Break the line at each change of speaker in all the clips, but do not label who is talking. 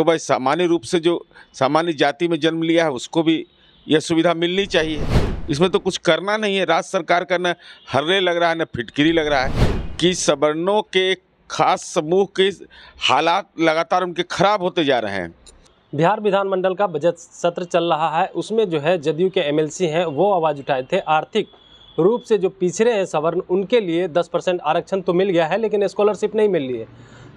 तो भाई सामान्य रूप से जो सामान्य जाति में जन्म लिया है उसको भी यह सुविधा मिलनी चाहिए इसमें तो कुछ करना नहीं है राज्य सरकार का न हर्रे लग रहा है न फिटकिरी लग रहा है कि सवर्णों के खास समूह के हालात लगातार उनके खराब होते जा रहे हैं
बिहार विधानमंडल का बजट सत्र चल रहा है उसमें जो है जदयू के एमएलसी हैं वो आवाज़ उठाए थे आर्थिक रूप से जो पिछड़े हैं सवर्ण उनके लिए 10 परसेंट आरक्षण तो मिल गया है लेकिन स्कॉलरशिप नहीं मिल रही है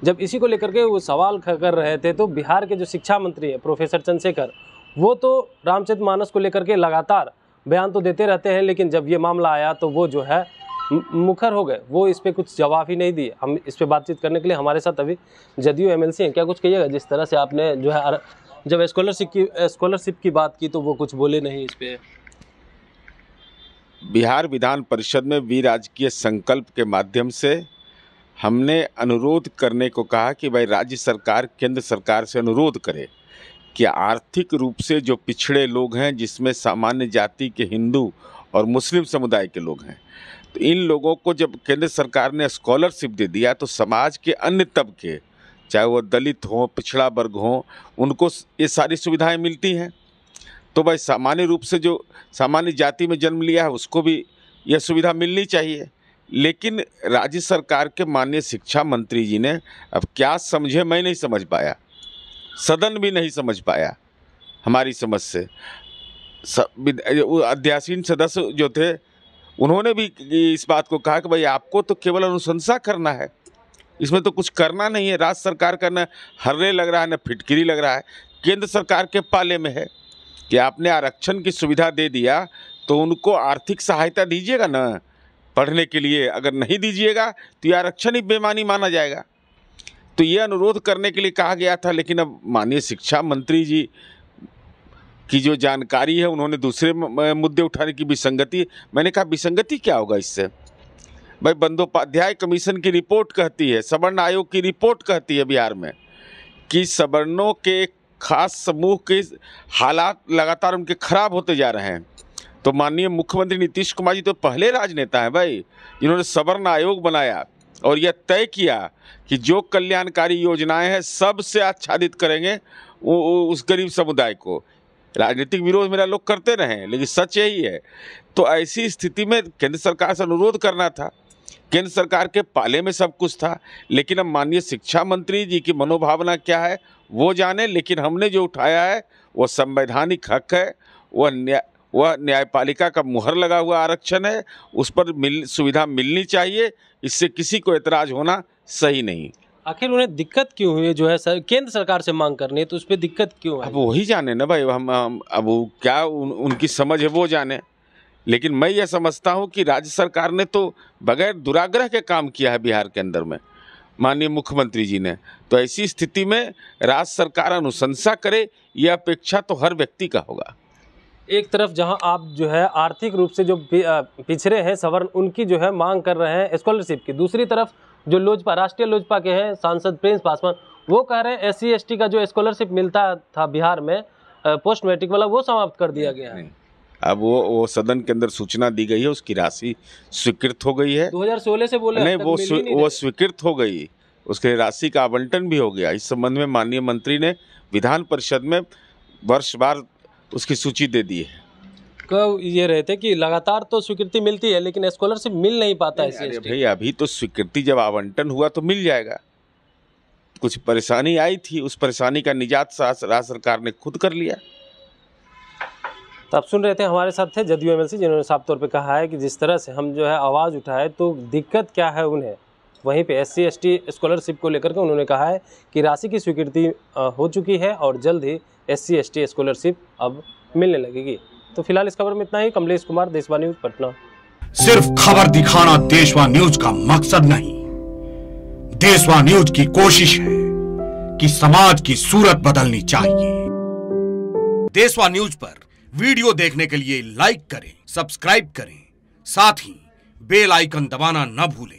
जब इसी को लेकर के वो सवाल कर रहे थे तो बिहार के जो शिक्षा मंत्री है प्रोफेसर चंद्रशेखर वो तो रामचरित मानस को लेकर के लगातार बयान तो देते रहते हैं लेकिन जब ये मामला आया तो वो जो है मुखर हो गए वो इस पर कुछ जवाब ही नहीं दिए हम इस पर बातचीत करने के लिए हमारे साथ अभी जदयू एम हैं क्या कुछ कहिएगा जिस तरह से आपने जो है जब स्कॉलरशिप की स्कॉलरशिप की बात की तो वो कुछ बोले नहीं इस पर
बिहार विधान परिषद में भी राजकीय संकल्प के माध्यम से हमने अनुरोध करने को कहा कि भाई राज्य सरकार केंद्र सरकार से अनुरोध करे कि आर्थिक रूप से जो पिछड़े लोग हैं जिसमें सामान्य जाति के हिंदू और मुस्लिम समुदाय के लोग हैं तो इन लोगों को जब केंद्र सरकार ने स्कॉलरशिप दे दिया तो समाज के अन्य तबके चाहे वो दलित हों पिछड़ा वर्ग हों उनको ये सारी सुविधाएं मिलती हैं तो भाई सामान्य रूप से जो सामान्य जाति में जन्म लिया है उसको भी यह सुविधा मिलनी चाहिए लेकिन राज्य सरकार के माननीय शिक्षा मंत्री जी ने अब क्या समझे मैं नहीं समझ पाया सदन भी नहीं समझ पाया हमारी समझ से अध्यासीन सदस्य जो थे उन्होंने भी इस बात को कहा कि भाई आपको तो केवल अनुशंसा करना है इसमें तो कुछ करना नहीं है राज्य सरकार का न हर्रे लग रहा है न फिटकिरी लग रहा है केंद्र सरकार के पाले में है कि आपने आरक्षण की सुविधा दे दिया तो उनको आर्थिक सहायता दीजिएगा ना पढ़ने के लिए अगर नहीं दीजिएगा तो ये आरक्षण ही बेमानी माना जाएगा तो ये अनुरोध करने के लिए कहा गया था लेकिन अब माननीय शिक्षा मंत्री जी की जो जानकारी है उन्होंने दूसरे मुद्दे उठाने की विसंगति मैंने कहा विसंगति क्या होगा इससे भाई बंदोपाध्याय कमीशन की रिपोर्ट कहती है सवर्ण आयोग की रिपोर्ट कहती है बिहार में कि सवर्णों के खास समूह के हालात लगातार उनके खराब होते जा रहे हैं तो माननीय मुख्यमंत्री नीतीश कुमार जी तो पहले राजनेता हैं भाई इन्होंने सवर्ण आयोग बनाया और यह तय किया कि जो कल्याणकारी योजनाएं हैं सबसे आच्छादित करेंगे वो उस गरीब समुदाय को राजनीतिक विरोध मेरा लोग करते रहे लेकिन सच यही है तो ऐसी स्थिति में केंद्र सरकार से अनुरोध करना था केंद्र सरकार के पाले में सब कुछ था लेकिन अब माननीय शिक्षा मंत्री जी की मनोभावना क्या है वो जाने लेकिन हमने जो उठाया है वो संवैधानिक हक है वह न्याय वह न्यायपालिका का मुहर लगा हुआ आरक्षण है उस पर मिल सुविधा मिलनी चाहिए इससे किसी को एतराज होना सही नहीं
आखिर उन्हें दिक्कत क्यों हुई जो है सर केंद्र सरकार से मांग करनी है तो उस पर दिक्कत क्यों है? अब
वही जाने ना भाई हम, अब क्या उन, उनकी समझ है वो जाने लेकिन मैं यह समझता हूँ कि राज्य सरकार ने तो बगैर दुराग्रह के काम किया है बिहार के अंदर में माननीय मुख्यमंत्री जी ने तो ऐसी स्थिति में राज्य सरकार अनुशंसा करे यह अपेक्षा तो हर व्यक्ति का होगा
एक तरफ जहां आप जो है आर्थिक रूप से जो पिछड़े हैं सवर्ण उनकी जो है मांग कर रहे हैं स्कॉलरशिप की दूसरी तरफ जो लोजपा राष्ट्रीय लोजपा के हैं सांसद प्रिंस पासवान वो कह रहे हैं एस सी का जो स्कॉलरशिप मिलता था बिहार में पोस्ट मैट्रिक वाला वो समाप्त कर दिया गया है
अब वो वो सदन के अंदर सूचना दी गई है उसकी राशि स्वीकृत हो गई है
2016 से बोले नहीं वो नहीं वो
स्वीकृत हो गई उसके राशि का आवंटन भी हो गया इस संबंध में माननीय मंत्री ने विधान परिषद में वर्ष बार उसकी सूची दे दी है कब ये रहते कि लगातार तो स्वीकृति मिलती है लेकिन स्कॉलरशिप मिल नहीं पाता है भाई अभी तो स्वीकृति जब आवंटन हुआ तो मिल जाएगा कुछ परेशानी आई थी उस परेशानी का निजात राज्य सरकार ने खुद कर लिया तब तो आप सुन रहे थे हमारे साथ
थे जदयू एमएलसी जिन्होंने साफ तौर पे कहा है कि जिस तरह से हम जो है आवाज़ उठाए तो दिक्कत क्या है उन्हें वहीं पे एस सी स्कॉलरशिप को लेकर के उन्होंने कहा है कि राशि की स्वीकृति हो चुकी है और जल्द ही एस सी स्कॉलरशिप अब मिलने लगेगी तो फिलहाल इस खबर में इतना ही कमलेश कुमार देशवा न्यूज पटना सिर्फ खबर दिखाना देशवा न्यूज का मकसद नहीं
देशवा न्यूज की कोशिश है कि समाज की सूरत बदलनी चाहिए देशवा न्यूज पर वीडियो देखने के लिए लाइक करें सब्सक्राइब करें साथ ही बेल आइकन दबाना न भूलें